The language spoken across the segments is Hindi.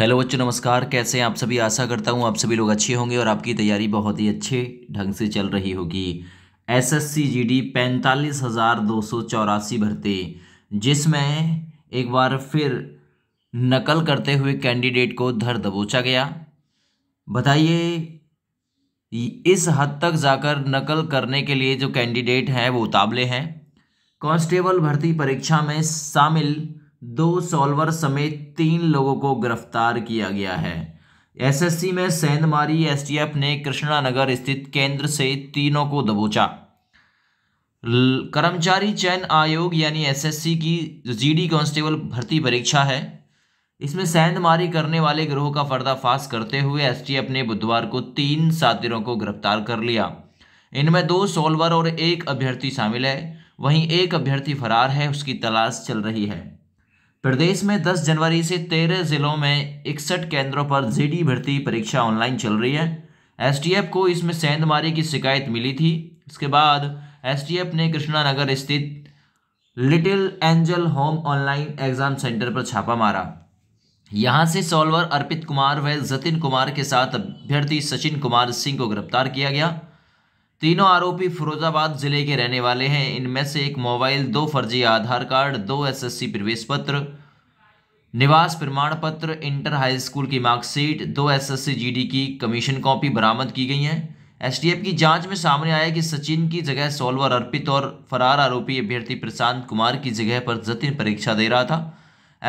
हेलो बच्चों नमस्कार कैसे हैं आप सभी आशा करता हूं आप सभी लोग अच्छे होंगे और आपकी तैयारी बहुत ही अच्छे ढंग से चल रही होगी एसएससी जीडी पैंतालीस हज़ार दो सौ चौरासी भर्ती जिसमें एक बार फिर नकल करते हुए कैंडिडेट को धर दबोचा गया बताइए इस हद तक जाकर नकल करने के लिए जो कैंडिडेट हैं वो उतावले हैं कांस्टेबल भर्ती परीक्षा में शामिल दो सॉल्वर समेत तीन लोगों को गिरफ्तार किया गया है एसएससी में सेंधमारी एसटीएफ ने कृष्णानगर स्थित केंद्र से तीनों को दबोचा कर्मचारी चयन आयोग यानी एसएससी की जीडी कांस्टेबल भर्ती परीक्षा है इसमें सेंधमारी करने वाले ग्रोह का पर्दाफाश करते हुए एसटीएफ ने बुधवार को तीन साथियों को गिरफ्तार कर लिया इनमें दो सोल्वर और एक अभ्यर्थी शामिल है वहीं एक अभ्यर्थी फरार है उसकी तलाश चल रही है प्रदेश में 10 जनवरी से 13 जिलों में इकसठ केंद्रों पर जेडी भर्ती परीक्षा ऑनलाइन चल रही है एसटीएफ को इसमें सेंधमारी की शिकायत मिली थी इसके बाद एसटीएफ ने कृष्णानगर स्थित Little Angel Home online exam centre पर छापा मारा यहां से सॉल्वर अर्पित कुमार व जतिन कुमार के साथ अभ्यर्थी सचिन कुमार सिंह को गिरफ्तार किया गया तीनों आरोपी फिरोजाबाद जिले के रहने वाले हैं इनमें से एक मोबाइल दो फर्जी आधार कार्ड दो एसएससी प्रवेश पत्र निवास प्रमाण पत्र इंटर हाई स्कूल की मार्कशीट दो एसएससी जीडी की कमीशन कॉपी बरामद की गई है एसटीएफ की जांच में सामने आया कि सचिन की जगह सोलवर अर्पित और फरार आरोपी अभ्यर्थी प्रशांत कुमार की जगह पर जतिन परीक्षा दे रहा था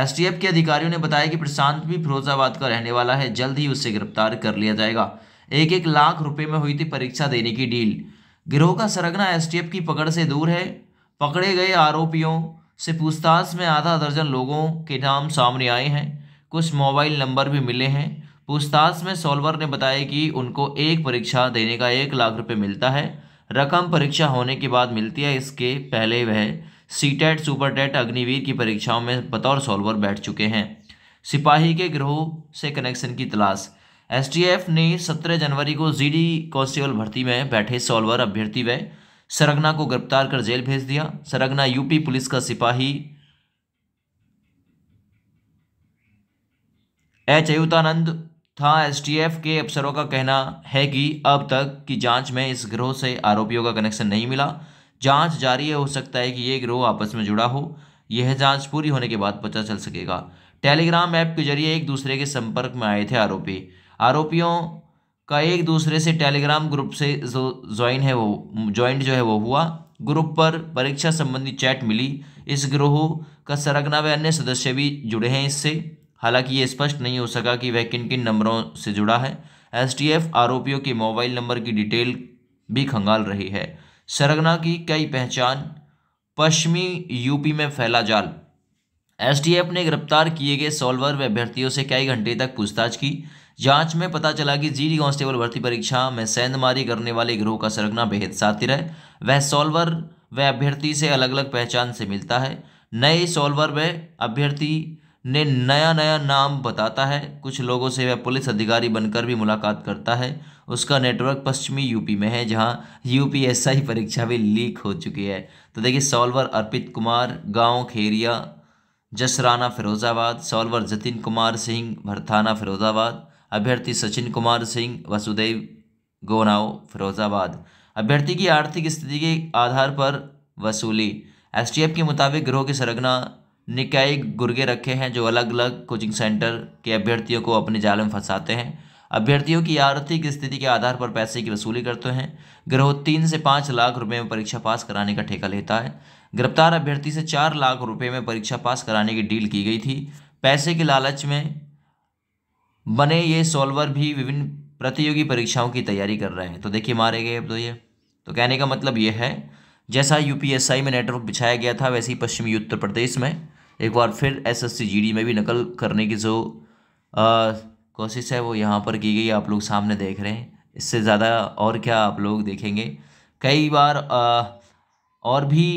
एस के अधिकारियों ने बताया कि प्रशांत भी फिरोजाबाद का रहने वाला है जल्द ही उसे गिरफ्तार कर लिया जाएगा एक एक लाख रुपए में हुई थी परीक्षा देने की डील गिरोह का सरगना एसटीएफ की पकड़ से दूर है पकड़े गए आरोपियों से पूछताछ में आधा दर्जन लोगों के नाम सामने आए हैं कुछ मोबाइल नंबर भी मिले हैं पूछताछ में सॉल्वर ने बताया कि उनको एक परीक्षा देने का एक लाख रुपये मिलता है रकम परीक्षा होने के बाद मिलती है इसके पहले वह C TET super TET Agniveer की परीक्षाओं में बतौर सॉल्वर बैठ चुके हैं सिपाही के ग्रोह से कनेक्शन की तलाश एसटीएफ ने 17 जनवरी को जीडी कांस्टेबल भर्ती में बैठे सॉल्वर अभ्यर्थी व सरगना को गिरफ्तार कर जेल भेज दिया सरगना यूपी पुलिस का सिपाही एच अयुतानंद था एसटीएफ के अफसरों का कहना है कि अब तक की जांच में इस ग्रोह से आरोपियों का कनेक्शन नहीं मिला जांच जारी है हो सकता है कि ये ग्रोह आपस में जुड़ा हो यह जांच पूरी होने के बाद पता चल सकेगा टेलीग्राम ऐप के जरिए एक दूसरे के संपर्क में आए थे आरोपी आरोपियों का एक दूसरे से टेलीग्राम ग्रुप से जो ज्वाइन है वो ज्वाइंट जो है वो हुआ ग्रुप पर परीक्षा संबंधी चैट मिली इस ग्रोह का सरगना व अन्य सदस्य भी जुड़े हैं इससे हालांकि ये स्पष्ट नहीं हो सका कि वह किन किन नंबरों से जुड़ा है एसटीएफ आरोपियों के मोबाइल नंबर की डिटेल भी खंगाल रही है सरगना की कई पहचान पश्चिमी यूपी में फैला जाल एसटीएफ ने गिरफ्तार किए गए सॉल्वर व अभ्यर्थियों से कई घंटे तक पूछताछ की जांच में पता चला कि जी डी कांस्टेबल भर्ती परीक्षा में सेंधमारी करने वाले गिरोह का सरगना बेहद सातिर है वह सॉल्वर व अभ्यर्थी से अलग अलग पहचान से मिलता है नए सॉल्वर व अभ्यर्थी ने नया नया नाम बताता है कुछ लोगों से वह पुलिस अधिकारी बनकर भी मुलाकात करता है उसका नेटवर्क पश्चिमी यूपी में है जहां यूपीएसआई परीक्षा भी लीक हो चुकी है तो देखिए सॉल्वर अर्पित कुमार गांव खेरिया जसराना फिरोज़ाबाद सॉल्वर जतिन कुमार सिंह भरथाना फिरोज़ाबाद अभ्यर्थी सचिन कुमार सिंह वसुदेव गोनाव फिरोजाबाद अभ्यर्थी की आर्थिक स्थिति के आधार पर वसूली एस के मुताबिक गृह की सरगना निकाय गुर्गे रखे हैं जो अलग अलग कोचिंग सेंटर के अभ्यर्थियों को अपने जाल में फंसाते हैं अभ्यर्थियों की आर्थिक स्थिति के आधार पर पैसे की वसूली करते हैं गिरोह तीन से पाँच लाख रुपए में परीक्षा पास कराने का ठेका लेता है गिरफ्तार अभ्यर्थी से चार लाख रुपए में परीक्षा पास कराने की डील की गई थी पैसे के लालच में बने ये सॉल्वर भी विभिन्न प्रतियोगी परीक्षाओं की तैयारी कर रहे हैं तो देखिए मारे गए अब तो ये तो कहने का मतलब ये है जैसा यूपीएसआई में नेटवर्क बिछाया गया था वैसे ही पश्चिमी उत्तर प्रदेश में एक बार फिर एसएससी जीडी में भी नकल करने की जो कोशिश है वो यहाँ पर की गई आप लोग सामने देख रहे हैं इससे ज़्यादा और क्या आप लोग देखेंगे कई बार आ, और भी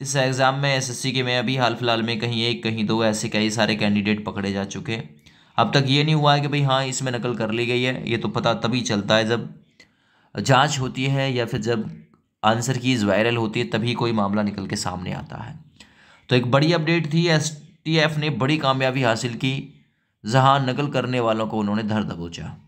इस एग्ज़ाम में एसएससी के में अभी हाल फिलहाल में कहीं एक कहीं दो ऐसे कई सारे कैंडिडेट पकड़े जा चुके हैं अब तक ये नहीं हुआ है कि भाई हाँ इसमें नकल कर ली गई है ये तो पता तभी चलता है जब जांच होती है या फिर जब आंसर कीज़ वायरल होती है तभी कोई मामला निकल के सामने आता है तो एक बड़ी अपडेट थी एस ने बड़ी कामयाबी हासिल की जहाँ नकल करने वालों को उन्होंने धर दबोचा